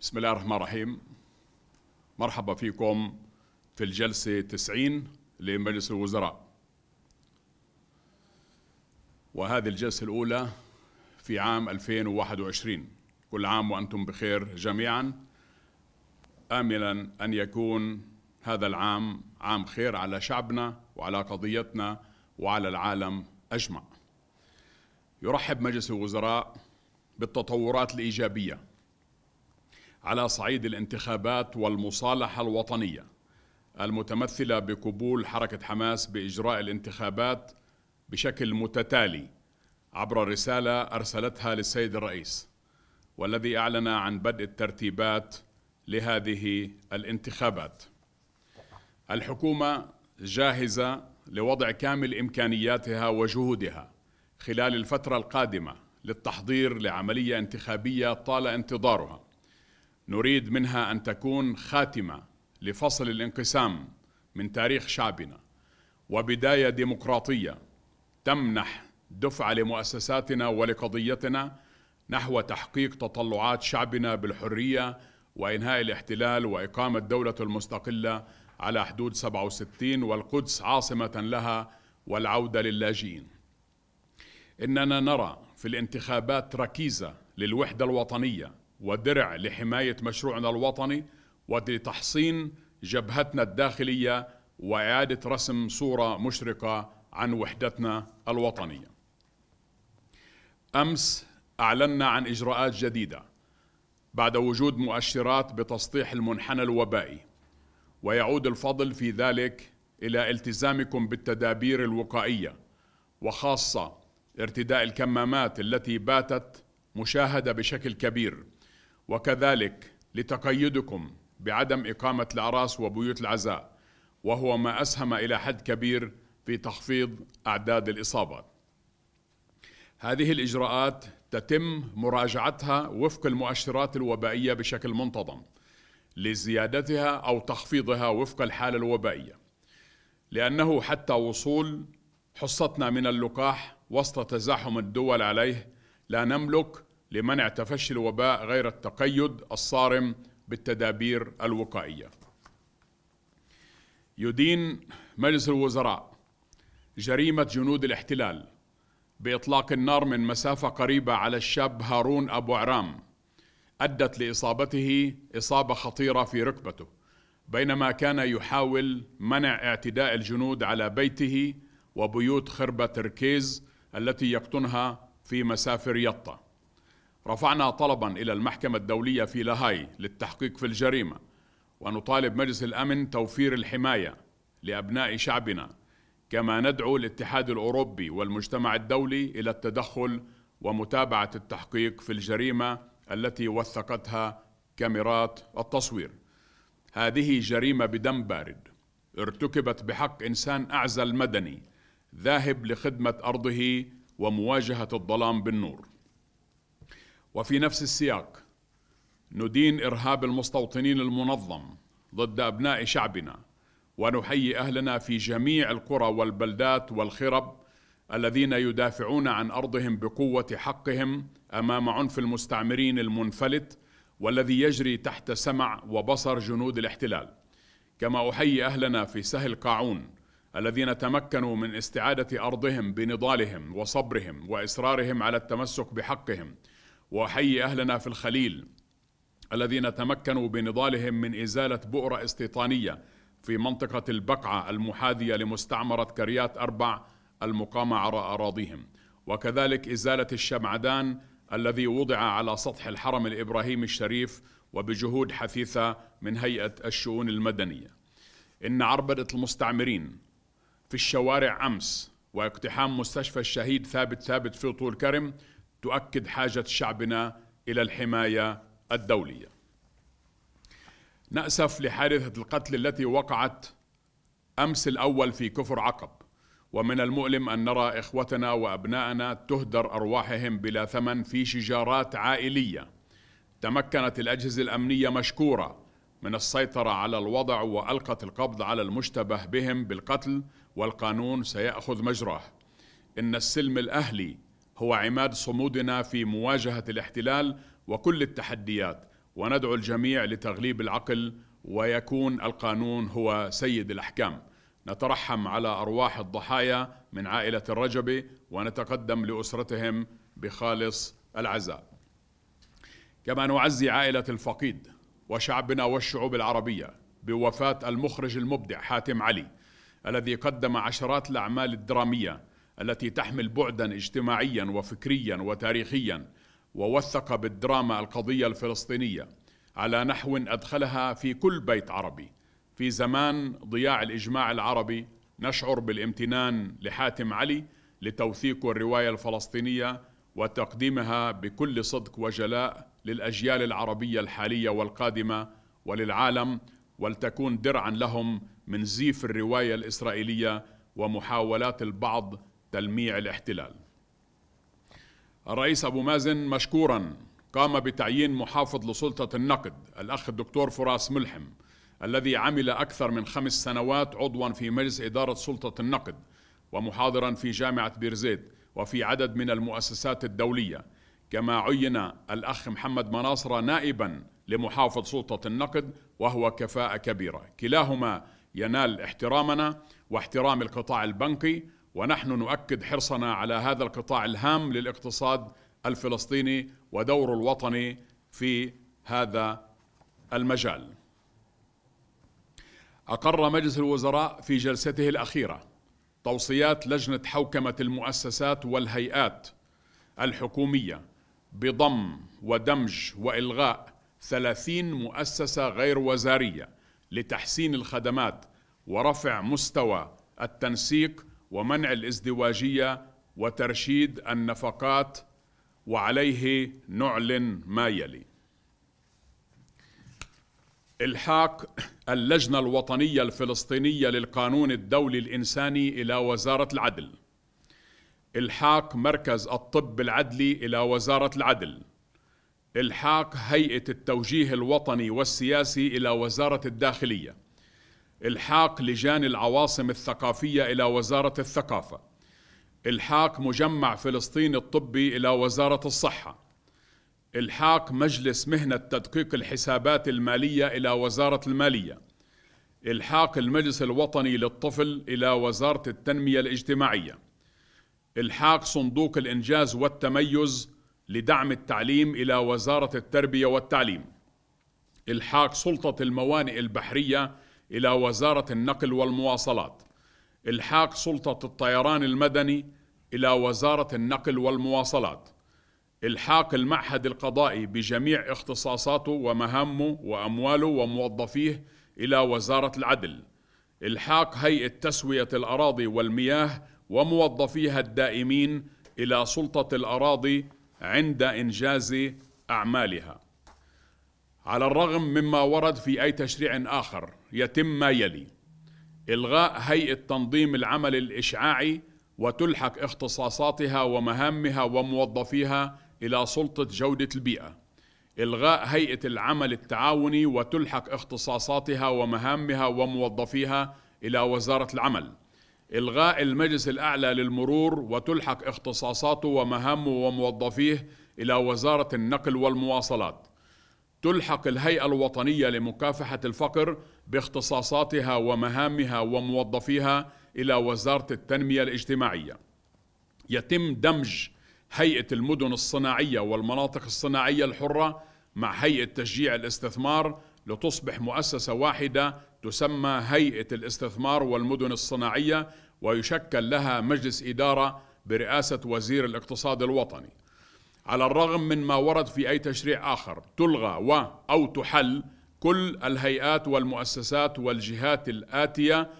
بسم الله الرحمن الرحيم مرحبا فيكم في الجلسة 90 لمجلس الوزراء وهذه الجلسة الأولى في عام 2021 كل عام وأنتم بخير جميعا آملا أن يكون هذا العام عام خير على شعبنا وعلى قضيتنا وعلى العالم أجمع يرحب مجلس الوزراء بالتطورات الإيجابية على صعيد الانتخابات والمصالحة الوطنية المتمثلة بقبول حركة حماس بإجراء الانتخابات بشكل متتالي عبر رسالة أرسلتها للسيد الرئيس والذي أعلن عن بدء الترتيبات لهذه الانتخابات الحكومة جاهزة لوضع كامل إمكانياتها وجهودها خلال الفترة القادمة للتحضير لعملية انتخابية طال انتظارها نريد منها أن تكون خاتمة لفصل الانقسام من تاريخ شعبنا وبداية ديمقراطية تمنح دفعة لمؤسساتنا ولقضيتنا نحو تحقيق تطلعات شعبنا بالحرية وإنهاء الاحتلال وإقامة دولة المستقلة على حدود 67 والقدس عاصمة لها والعودة للاجئين إننا نرى في الانتخابات ركيزة للوحدة الوطنية ودرع لحماية مشروعنا الوطني ولتحصين جبهتنا الداخلية وإعادة رسم صورة مشرقة عن وحدتنا الوطنية. أمس أعلنا عن إجراءات جديدة بعد وجود مؤشرات بتسطيح المنحنى الوبائي ويعود الفضل في ذلك إلى التزامكم بالتدابير الوقائية وخاصة ارتداء الكمامات التي باتت مشاهدة بشكل كبير وكذلك لتقيدكم بعدم إقامة الأعراس وبيوت العزاء وهو ما أسهم إلى حد كبير في تخفيض أعداد الإصابات هذه الإجراءات تتم مراجعتها وفق المؤشرات الوبائية بشكل منتظم لزيادتها أو تخفيضها وفق الحالة الوبائية لأنه حتى وصول حصتنا من اللقاح وسط تزاحم الدول عليه لا نملك لمنع تفشي الوباء غير التقيد الصارم بالتدابير الوقائيه. يدين مجلس الوزراء جريمه جنود الاحتلال باطلاق النار من مسافه قريبه على الشاب هارون ابو عرام ادت لاصابته اصابه خطيره في ركبته بينما كان يحاول منع اعتداء الجنود على بيته وبيوت خربه تركيز التي يقطنها في مسافر يطه رفعنا طلبا إلى المحكمة الدولية في لاهاي للتحقيق في الجريمة ونطالب مجلس الأمن توفير الحماية لأبناء شعبنا كما ندعو الاتحاد الأوروبي والمجتمع الدولي إلى التدخل ومتابعة التحقيق في الجريمة التي وثقتها كاميرات التصوير هذه جريمة بدم بارد ارتكبت بحق إنسان أعزل مدني ذاهب لخدمة أرضه ومواجهة الظلام بالنور وفي نفس السياق ندين إرهاب المستوطنين المنظم ضد أبناء شعبنا ونحيي أهلنا في جميع القرى والبلدات والخرب الذين يدافعون عن أرضهم بقوة حقهم أمام عنف المستعمرين المنفلت والذي يجري تحت سمع وبصر جنود الاحتلال كما أحيي أهلنا في سهل قاعون الذين تمكنوا من استعادة أرضهم بنضالهم وصبرهم وإصرارهم على التمسك بحقهم واحيي اهلنا في الخليل الذين تمكنوا بنضالهم من ازاله بؤره استيطانيه في منطقه البقعه المحاذيه لمستعمره كريات اربع المقامه على اراضيهم وكذلك ازاله الشمعدان الذي وضع على سطح الحرم الابراهيمي الشريف وبجهود حثيثه من هيئه الشؤون المدنيه. ان عربده المستعمرين في الشوارع امس واقتحام مستشفى الشهيد ثابت ثابت في طول كرم تؤكد حاجة شعبنا إلى الحماية الدولية نأسف لحادثة القتل التي وقعت أمس الأول في كفر عقب ومن المؤلم أن نرى إخوتنا وأبنائنا تهدر أرواحهم بلا ثمن في شجارات عائلية تمكنت الأجهزة الأمنية مشكورة من السيطرة على الوضع وألقت القبض على المشتبه بهم بالقتل والقانون سيأخذ مجراه إن السلم الأهلي هو عماد صمودنا في مواجهة الاحتلال وكل التحديات وندعو الجميع لتغليب العقل ويكون القانون هو سيد الأحكام نترحم على أرواح الضحايا من عائلة الرجبي ونتقدم لأسرتهم بخالص العزاء كما نعزي عائلة الفقيد وشعبنا والشعوب العربية بوفاة المخرج المبدع حاتم علي الذي قدم عشرات الأعمال الدرامية التي تحمل بعدا اجتماعيا وفكريا وتاريخيا ووثق بالدراما القضيه الفلسطينيه على نحو ادخلها في كل بيت عربي في زمان ضياع الاجماع العربي نشعر بالامتنان لحاتم علي لتوثيق الروايه الفلسطينيه وتقديمها بكل صدق وجلاء للاجيال العربيه الحاليه والقادمه وللعالم ولتكون درعا لهم من زيف الروايه الاسرائيليه ومحاولات البعض تلميع الاحتلال الرئيس أبو مازن مشكورا قام بتعيين محافظ لسلطة النقد الأخ الدكتور فراس ملحم الذي عمل أكثر من خمس سنوات عضوا في مجلس إدارة سلطة النقد ومحاضرا في جامعة بيرزيت وفي عدد من المؤسسات الدولية كما عين الأخ محمد مناصرة نائبا لمحافظ سلطة النقد وهو كفاءة كبيرة كلاهما ينال احترامنا واحترام القطاع البنكي ونحن نؤكد حرصنا على هذا القطاع الهام للاقتصاد الفلسطيني ودور الوطني في هذا المجال أقر مجلس الوزراء في جلسته الأخيرة توصيات لجنة حوكمة المؤسسات والهيئات الحكومية بضم ودمج وإلغاء ثلاثين مؤسسة غير وزارية لتحسين الخدمات ورفع مستوى التنسيق ومنع الازدواجية وترشيد النفقات وعليه نعلن ما يلي الحاق اللجنة الوطنية الفلسطينية للقانون الدولي الإنساني إلى وزارة العدل الحاق مركز الطب العدلي إلى وزارة العدل الحاق هيئة التوجيه الوطني والسياسي إلى وزارة الداخلية الحاق لجان العواصم الثقافية إلى وزارة الثقافة الحاق مجمع فلسطين الطبي إلى وزارة الصحة الحاق مجلس مهنة تدقيق الحسابات المالية إلى وزارة المالية الحاق المجلس الوطني للطفل إلى وزارة التنمية الاجتماعية الحاق صندوق الإنجاز والتميز لدعم التعليم إلى وزارة التربية والتعليم الحاق سلطة الموانئ البحرية إلى وزارة النقل والمواصلات إلحاق سلطة الطيران المدني إلى وزارة النقل والمواصلات إلحاق المعهد القضائي بجميع اختصاصاته ومهامه وأمواله وموظفيه إلى وزارة العدل إلحاق هيئة تسوية الأراضي والمياه وموظفيها الدائمين إلى سلطة الأراضي عند إنجاز أعمالها على الرغم مما ورد في أي تشريع آخر يتم ما يلي إلغاء هيئة تنظيم العمل الإشعاعي وتلحق اختصاصاتها ومهامها وموظفيها إلى سلطة جودة البيئة إلغاء هيئة العمل التعاوني وتلحق اختصاصاتها ومهامها وموظفيها إلى وزارة العمل إلغاء المجلس الأعلى للمرور وتلحق اختصاصاته ومهامه وموظفيه إلى وزارة النقل والمواصلات تلحق الهيئة الوطنية لمكافحة الفقر باختصاصاتها ومهامها وموظفيها إلى وزارة التنمية الاجتماعية. يتم دمج هيئة المدن الصناعية والمناطق الصناعية الحرة مع هيئة تشجيع الاستثمار لتصبح مؤسسة واحدة تسمى هيئة الاستثمار والمدن الصناعية ويشكل لها مجلس إدارة برئاسة وزير الاقتصاد الوطني. على الرغم من ما ورد في أي تشريع آخر تلغى و أو تحل كل الهيئات والمؤسسات والجهات الآتية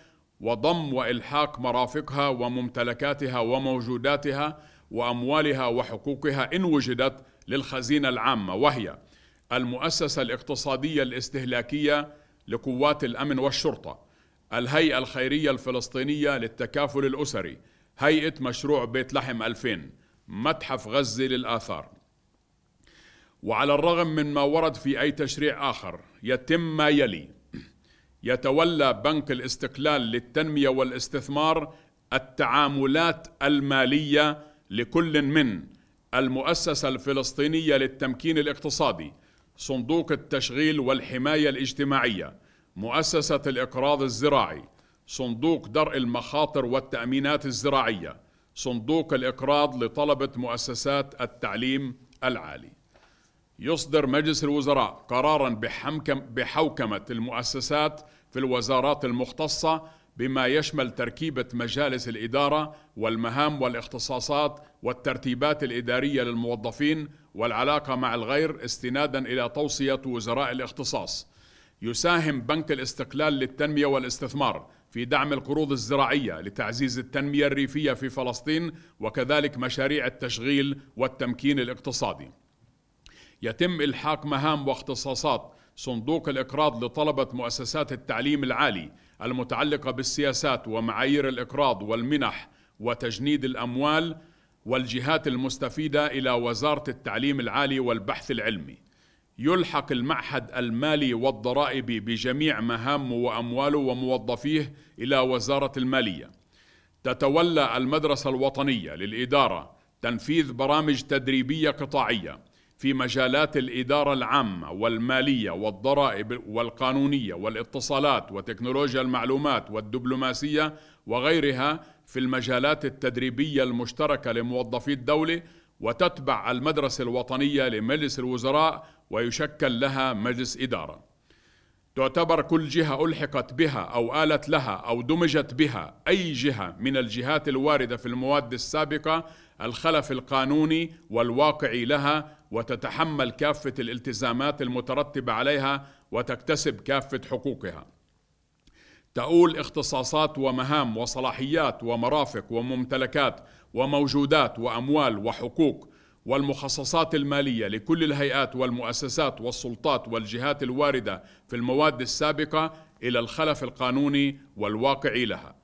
وضم وإلحاق مرافقها وممتلكاتها وموجوداتها وأموالها وحقوقها إن وجدت للخزينة العامة وهي المؤسسة الاقتصادية الاستهلاكية لقوات الأمن والشرطة الهيئة الخيرية الفلسطينية للتكافل الأسري هيئة مشروع بيت لحم 2000 متحف غزة للآثار وعلى الرغم من ما ورد في أي تشريع آخر يتم ما يلي يتولى بنك الاستقلال للتنمية والاستثمار التعاملات المالية لكل من المؤسسة الفلسطينية للتمكين الاقتصادي صندوق التشغيل والحماية الاجتماعية مؤسسة الإقراض الزراعي صندوق درء المخاطر والتأمينات الزراعية صندوق الإقراض لطلبة مؤسسات التعليم العالي يصدر مجلس الوزراء قرارا بحمكم بحوكمة المؤسسات في الوزارات المختصة بما يشمل تركيبة مجالس الإدارة والمهام والاختصاصات والترتيبات الإدارية للموظفين والعلاقة مع الغير استنادا إلى توصية وزراء الاختصاص يساهم بنك الاستقلال للتنمية والاستثمار في دعم القروض الزراعية لتعزيز التنمية الريفية في فلسطين وكذلك مشاريع التشغيل والتمكين الاقتصادي. يتم إلحاق مهام واختصاصات صندوق الإقراض لطلبة مؤسسات التعليم العالي المتعلقة بالسياسات ومعايير الإقراض والمنح وتجنيد الأموال والجهات المستفيدة إلى وزارة التعليم العالي والبحث العلمي. يلحق المعهد المالي والضرائب بجميع مهامه وأمواله وموظفيه إلى وزارة المالية تتولى المدرسة الوطنية للإدارة تنفيذ برامج تدريبية قطاعية في مجالات الإدارة العامة والمالية والضرائب والقانونية والاتصالات وتكنولوجيا المعلومات والدبلوماسية وغيرها في المجالات التدريبية المشتركة لموظفي الدولة وتتبع المدرسة الوطنية لمجلس الوزراء ويشكل لها مجلس إدارة تعتبر كل جهة ألحقت بها أو آلت لها أو دمجت بها أي جهة من الجهات الواردة في المواد السابقة الخلف القانوني والواقعي لها وتتحمل كافة الالتزامات المترتبة عليها وتكتسب كافة حقوقها تؤول اختصاصات ومهام وصلاحيات ومرافق وممتلكات وموجودات واموال وحقوق والمخصصات الماليه لكل الهيئات والمؤسسات والسلطات والجهات الوارده في المواد السابقه الى الخلف القانوني والواقعي لها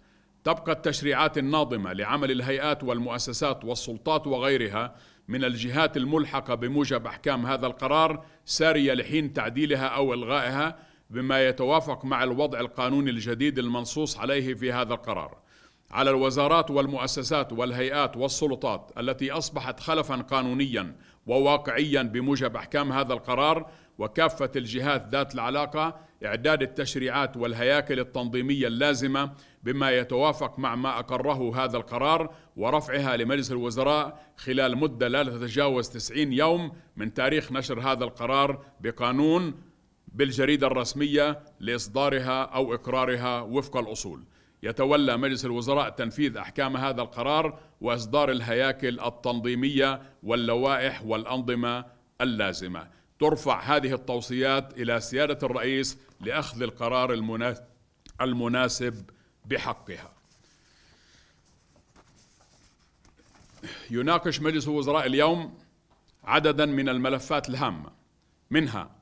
تبقى التشريعات الناظمه لعمل الهيئات والمؤسسات والسلطات وغيرها من الجهات الملحقه بموجب احكام هذا القرار ساريه لحين تعديلها او الغائها بما يتوافق مع الوضع القانوني الجديد المنصوص عليه في هذا القرار على الوزارات والمؤسسات والهيئات والسلطات التي اصبحت خلفا قانونيا وواقعيا بموجب احكام هذا القرار وكافه الجهات ذات العلاقه اعداد التشريعات والهياكل التنظيميه اللازمه بما يتوافق مع ما اقره هذا القرار ورفعها لمجلس الوزراء خلال مده لا تتجاوز 90 يوم من تاريخ نشر هذا القرار بقانون بالجريدة الرسمية لإصدارها أو إقرارها وفق الأصول يتولى مجلس الوزراء تنفيذ أحكام هذا القرار وإصدار الهياكل التنظيمية واللوائح والأنظمة اللازمة ترفع هذه التوصيات إلى سيادة الرئيس لأخذ القرار المناسب بحقها يناقش مجلس الوزراء اليوم عددا من الملفات الهامة منها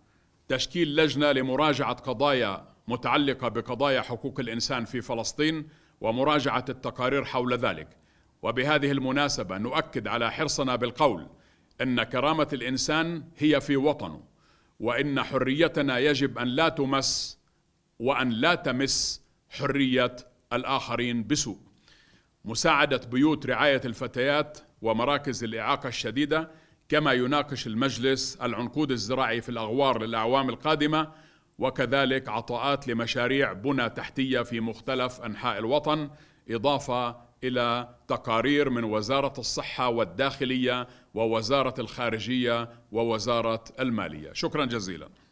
تشكيل لجنه لمراجعه قضايا متعلقه بقضايا حقوق الانسان في فلسطين ومراجعه التقارير حول ذلك وبهذه المناسبه نؤكد على حرصنا بالقول ان كرامه الانسان هي في وطنه وان حريتنا يجب ان لا تمس وان لا تمس حريه الاخرين بسوء مساعده بيوت رعايه الفتيات ومراكز الاعاقه الشديده كما يناقش المجلس العنقود الزراعي في الأغوار للأعوام القادمة وكذلك عطاءات لمشاريع بنى تحتية في مختلف أنحاء الوطن إضافة إلى تقارير من وزارة الصحة والداخلية ووزارة الخارجية ووزارة المالية شكرا جزيلا